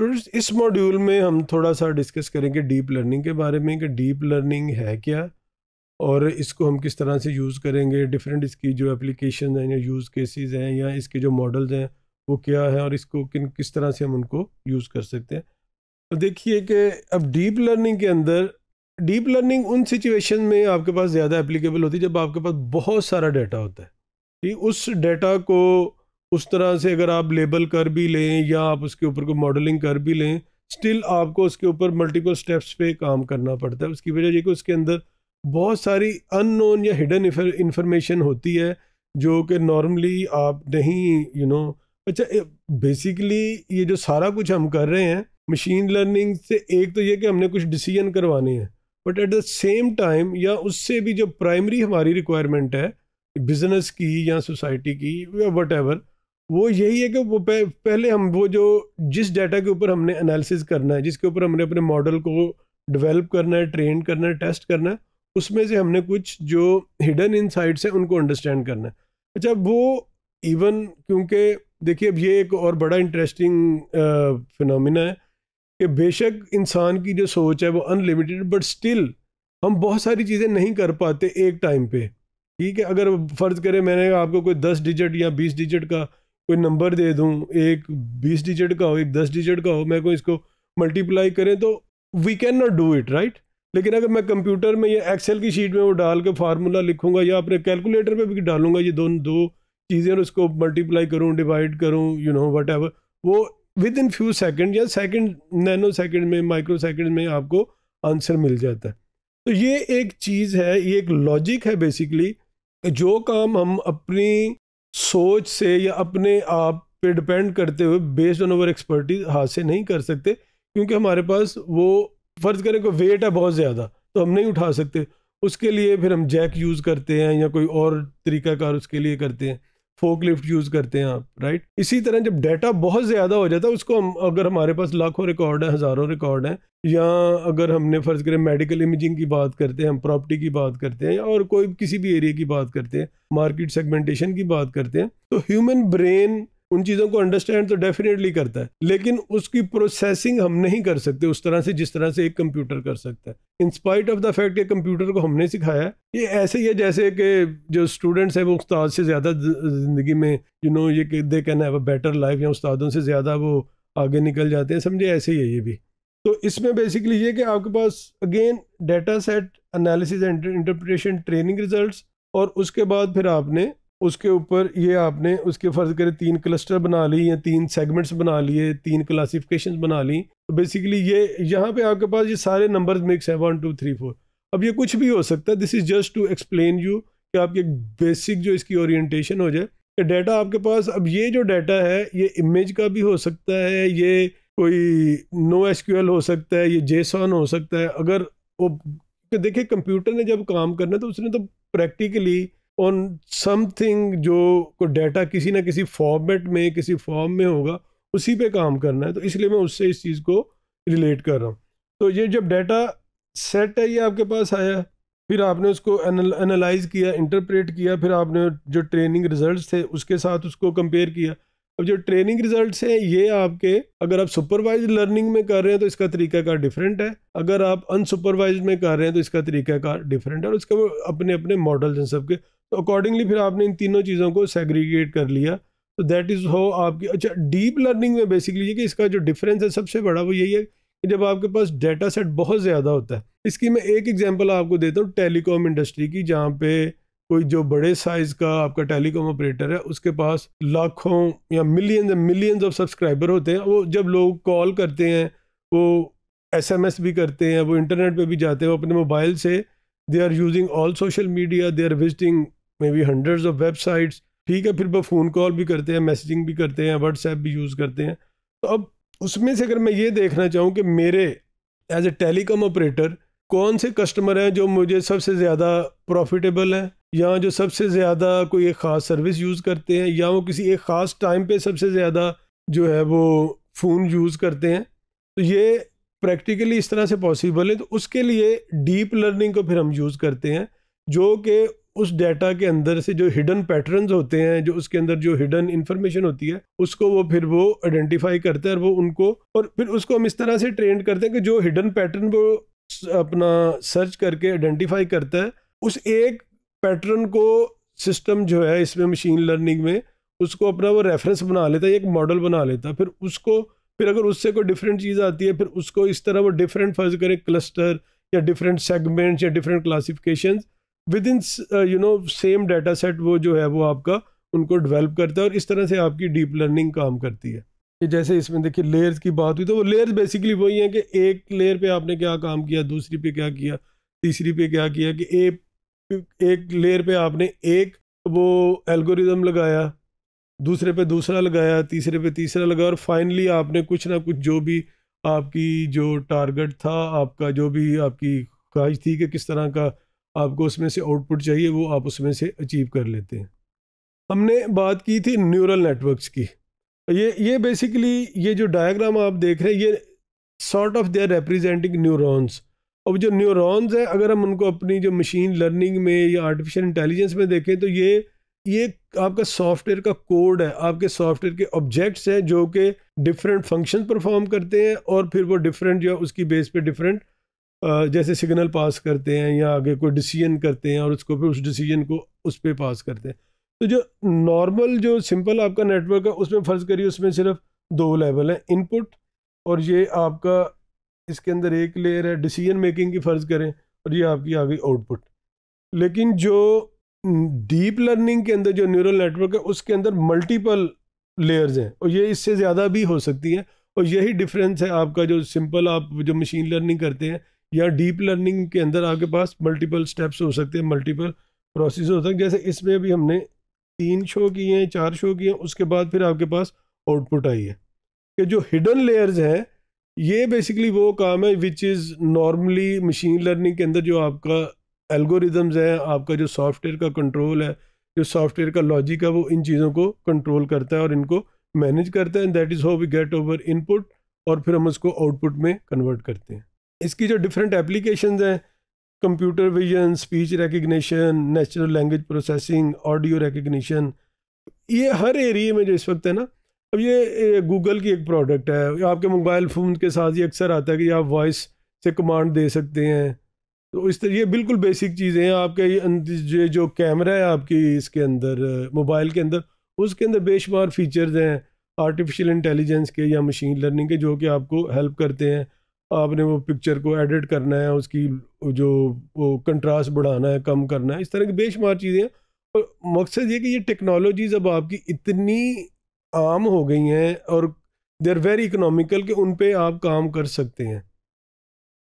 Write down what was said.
students इस module में हम थोड़ा सा डिस्कस करेंगे डीप लर्निंग के बारे में कि डीप लर्निंग है क्या और इसको हम किस तरह से यूज़ करेंगे डिफरेंट इसकी जो एप्लीकेशन हैं या यूज़ केसेस हैं या इसके जो मॉडल्स हैं वो क्या है और इसको किन किस तरह से हम उनको यूज़ कर सकते हैं तो देखिए कि अब डीप लर्निंग के अंदर डीप लर्निंग उन सिचुएशन में आपके पास ज़्यादा एप्लीकेबल होती है जब आपके पास बहुत सारा डाटा होता है ठीक उस डाटा को उस तरह से अगर आप लेबल कर भी लें या आप उसके ऊपर को मॉडलिंग कर भी लें स्टिल आपको उसके ऊपर मल्टीपल स्टेप्स पे काम करना पड़ता है उसकी वजह यह कि उसके अंदर बहुत सारी अननोन या हिडन इंफॉर्मेशन होती है जो कि नॉर्मली आप नहीं यू you नो know, अच्छा बेसिकली ये जो सारा कुछ हम कर रहे हैं मशीन लर्निंग से एक तो ये कि हमने कुछ डिसीजन करवाने हैं but at the same time या उससे भी जो प्राइमरी हमारी रिक्वायरमेंट है बिजनेस की या सोसाइटी की या वट एवर वो यही है कि वो पह, पहले हम वो जो जिस डाटा के ऊपर हमने एनालिसिस करना है जिसके ऊपर हमने अपने मॉडल को डेवलप करना है ट्रेन करना है टेस्ट करना है उसमें से हमने कुछ जो हिडन इनसाइट्स हैं उनको अंडरस्टैंड करना है अच्छा वो इवन क्योंकि देखिए अब ये एक और बड़ा इंटरेस्टिंग फिनोमिना है कि बेशक इंसान की जो सोच है वो अनलिमिटेड बट स्टिल हम बहुत सारी चीज़ें नहीं कर पाते एक टाइम पे ठीक है अगर फ़र्ज़ करें मैंने आपको कोई दस डिजिट या बीस डिजिट का कोई नंबर दे दूँ एक बीस डिजिट का हो एक दस डिजिट का हो मैं कोई इसको मल्टीप्लाई करें तो we can not do it right लेकिन अगर मैं कंप्यूटर में या एक्सेल की शीट में वो डाल के फार्मूला लिखूंगा या अपने कैलकुलेटर में भी डालूंगा ये दोनों दो चीज़ें और उसको मल्टीप्लाई करूँ डिवाइड करूँ यू नो वट वो विद इन फ्यू सेकेंड या सेकेंड नैनो सेकेंड में माइक्रो सेकेंड में आपको आंसर मिल जाता है तो ये एक चीज़ है ये एक लॉजिक है बेसिकली जो काम हम अपनी सोच से या अपने आप पे डिपेंड करते हुए बेस्ड ऑन ओवर एक्सपर्टीज हासिल नहीं कर सकते क्योंकि हमारे पास वो फ़र्ज़ करें कोई वेट है बहुत ज़्यादा तो हम नहीं उठा सकते उसके लिए फिर हम जैक यूज़ करते हैं या कोई और तरीक़ाकार उसके लिए करते हैं फोकलिफ्ट यूज करते हैं आप राइट इसी तरह जब डाटा बहुत ज्यादा हो जाता है उसको हम अगर हमारे पास लाखों रिकॉर्ड है हजारों रिकॉर्ड है या अगर हमने फर्ज करें मेडिकल इमेजिंग की बात करते हैं हम प्रॉपर्टी की बात करते हैं और कोई किसी भी एरिया की बात करते हैं मार्केट सेगमेंटेशन की बात करते हैं तो ह्यूमन ब्रेन उन चीज़ों को अंडरस्टैंड तो डेफिनेटली करता है लेकिन उसकी प्रोसेसिंग हम नहीं कर सकते उस तरह से जिस तरह से एक कंप्यूटर कर सकता है इंस्पाइट ऑफ द फैक्ट ये कंप्यूटर को हमने सिखाया है ये ऐसे ही है जैसे कि जो स्टूडेंट्स हैं वो उस्ताद से ज़्यादा ज़िंदगी में यू नो ये they can have a better life या उस्तादों से ज़्यादा वो आगे निकल जाते हैं समझे ऐसे ही है ये भी तो इसमें बेसिकली ये कि आपके पास again data set analysis and interpretation training results और उसके बाद फिर आपने उसके ऊपर ये आपने उसके फ़र्ज़ करें तीन क्लस्टर बना ली या तीन सेगमेंट्स बना लिए तीन क्लासिफिकेशन बना ली तो बेसिकली ये यहाँ पे आपके पास ये सारे नंबर मिक्स है वन टू थ्री फोर अब ये कुछ भी हो सकता है this is just to explain you कि आपकी बेसिक जो इसकी ओरिएंटेशन हो जाए कि डाटा आपके पास अब ये जो डाटा है ये इमेज का भी हो सकता है ये कोई नो एस हो सकता है ये जेसॉन हो सकता है अगर वो देखिए कंप्यूटर ने जब काम करना तो उसने तो प्रैक्टिकली ऑन समथिंग जो डेटा किसी ना किसी फॉर्मेट में किसी फॉर्म में होगा उसी पे काम करना है तो इसलिए मैं उससे इस चीज़ को रिलेट कर रहा हूँ तो ये जब डाटा सेट है ये आपके पास आया फिर आपने उसको एनालाइज किया इंटरप्रेट किया फिर आपने जो ट्रेनिंग रिजल्ट्स थे उसके साथ उसको कंपेयर किया अब जो ट्रेनिंग रिजल्ट्स हैं ये आपके अगर आप सुपरवाइज लर्निंग में कर रहे हैं तो इसका तरीकाकार डिफरेंट है अगर आप अनसुपरवाइज में कर रहे हैं तो इसका तरीकाकार डिफरेंट है और उसके अपने अपने मॉडल्स हैं सबके तो अकॉर्डिंगली फिर आपने इन तीनों चीज़ों को सेग्रीगेट कर लिया तो दैट इज़ हो आपकी अच्छा डीप लर्निंग में बेसिकली ये कि इसका जो डिफरेंस है सबसे बड़ा वो यही है कि जब आपके पास डेटा सेट बहुत ज़्यादा होता है इसकी मैं एक एग्जांपल आपको देता हूँ टेलीकॉम इंडस्ट्री की जहाँ पे कोई जो बड़े साइज़ का आपका टेलीकॉम ऑपरेटर है उसके पास लाखों या मिलियन मिलियंस ऑफ सब्सक्राइबर होते हैं वो जब लोग कॉल करते हैं वो एस भी करते हैं वो इंटरनेट पर भी जाते हैं वो अपने मोबाइल से they are using all social media they are visiting may be hundreds of websites ठीक है फिर वह फ़ोन कॉल भी करते हैं मैसेजिंग भी करते हैं व्हाट्सएप भी यूज़ करते हैं तो अब उसमें से अगर मैं ये देखना चाहूँ कि मेरे एज ए टेलीकॉम ऑपरेटर कौन से कस्टमर हैं जो मुझे सबसे ज़्यादा प्रॉफिटेबल हैं या जो सबसे ज़्यादा कोई एक ख़ास सर्विस यूज़ करते हैं या वो किसी एक ख़ास टाइम पे सबसे ज़्यादा जो है वो फ़ोन यूज़ करते हैं तो ये प्रैक्टिकली इस तरह से पॉसिबल है तो उसके लिए डीप लर्निंग को फिर हम यूज़ करते हैं जो कि उस डेटा के अंदर से जो हिडन पैटर्न्स होते हैं जो उसके अंदर जो हिडन इन्फॉर्मेशन होती है उसको वो फिर वो आइडेंटिफाई करता है और वो उनको और फिर उसको हम इस तरह से ट्रेंड करते हैं कि जो हिडन पैटर्न वो अपना सर्च करके आइडेंटिफाई करता है उस एक पैटर्न को सिस्टम जो है इसमें मशीन लर्निंग में उसको अपना वो रेफरेंस बना लेता है एक मॉडल बना लेता है फिर उसको फिर अगर उससे कोई डिफरेंट चीज़ आती है फिर उसको इस तरह वो डिफरेंट फर्ज करें क्लस्टर या डिफरेंट सेगमेंट्स या different classifications with in you know same data set वो जो है वो आपका उनको डेवलप करता है और इस तरह से आपकी डीप लर्निंग काम करती है कि जैसे इसमें देखिए लेयर्स की बात हुई तो वो लेयर्स बेसिकली वही हैं कि एक लेयर पे आपने क्या काम किया दूसरी पे क्या किया तीसरी पे क्या किया कि ए एक लेयर पे आपने एक वो एल्गोरिज्म लगाया दूसरे पे दूसरा लगाया तीसरे पे तीसरा लगा और फाइनली आपने कुछ ना कुछ जो भी आपकी जो टारगेट था आपका जो भी आपकी ख्वाहिश थी कि किस तरह का आपको उसमें से आउटपुट चाहिए वो आप उसमें से अचीव कर लेते हैं हमने बात की थी न्यूरल नेटवर्क्स की ये ये बेसिकली ये जो डायग्राम आप देख रहे हैं ये sort of they're representing neurons अब जो न्यूरॉन्स हैं अगर हम उनको अपनी जो मशीन लर्निंग में या आर्टिफिशियल इंटेलिजेंस में देखें तो ये ये आपका सॉफ्टवेयर का कोड है आपके सॉफ्टवेयर के ऑब्जेक्ट्स हैं जो कि डिफरेंट फंक्शन परफॉर्म करते हैं और फिर वो डिफरेंट जो है उसकी बेस पे डिफरेंट जैसे सिग्नल पास करते हैं या आगे कोई डिसीजन करते हैं और उसको फिर उस डिसीजन को उस पर पास करते हैं तो जो नॉर्मल जो सिंपल आपका नेटवर्क है उसमें फ़र्ज़ करिए उसमें सिर्फ दो लेवल हैं इनपुट और ये आपका इसके अंदर एक लेयर है डिसीजन मेकिंग की फ़र्ज़ करें और ये आपकी आ गई आउटपुट लेकिन जो डीप लर्निंग के अंदर जो न्यूरल नेटवर्क है उसके अंदर मल्टीपल लेयर्स हैं और ये इससे ज़्यादा भी हो सकती हैं और यही डिफरेंस है आपका जो सिंपल आप जो मशीन लर्निंग करते हैं या डीप लर्निंग के अंदर आपके पास मल्टीपल स्टेप्स हो सकते हैं मल्टीपल प्रोसेस हो सकते हैं जैसे इसमें अभी हमने तीन शो किए हैं चार शो किए हैं उसके बाद फिर आपके पास आउटपुट आई है कि जो हिडन लेयर्स हैं ये बेसिकली वो काम है which is normally machine learning के अंदर जो आपका एल्गोरिदम्स है आपका जो सॉफ्टवेयर का कंट्रोल है जो सॉफ्टवेयर का लॉजिक है वो इन चीज़ों को कंट्रोल करता है और इनको मैनेज करता है that is how we get over input और फिर हम उसको आउटपुट में कन्वर्ट करते हैं इसकी जो डिफरेंट एप्लीकेशन हैं computer vision speech recognition natural language processing audio recognition ये हर एरिए में जो इस वक्त है ना अब ये गूगल की एक प्रोडक्ट है आपके मोबाइल फ़ोन के साथ ही अक्सर आता है कि आप वॉइस से कमांड दे सकते हैं तो इस तरह ये बिल्कुल बेसिक चीज़ें हैं आपके ये जो कैमरा है आपकी इसके अंदर मोबाइल के अंदर उसके अंदर बेशुमार फीचर्स हैं आर्टिफिशियल इंटेलिजेंस के या मशीन लर्निंग के जो कि आपको हेल्प करते हैं आपने वो पिक्चर को एडिट करना है उसकी जो वो कंट्रास्ट बढ़ाना है कम करना है इस तरह की बेशुमार चीज़ें हैं मकसद ये कि ये टेक्नोलॉजीज़ अब आपकी इतनी आम हो गई हैं और दे आर वेरी इकोनॉमिकल कि उन पर आप काम कर सकते हैं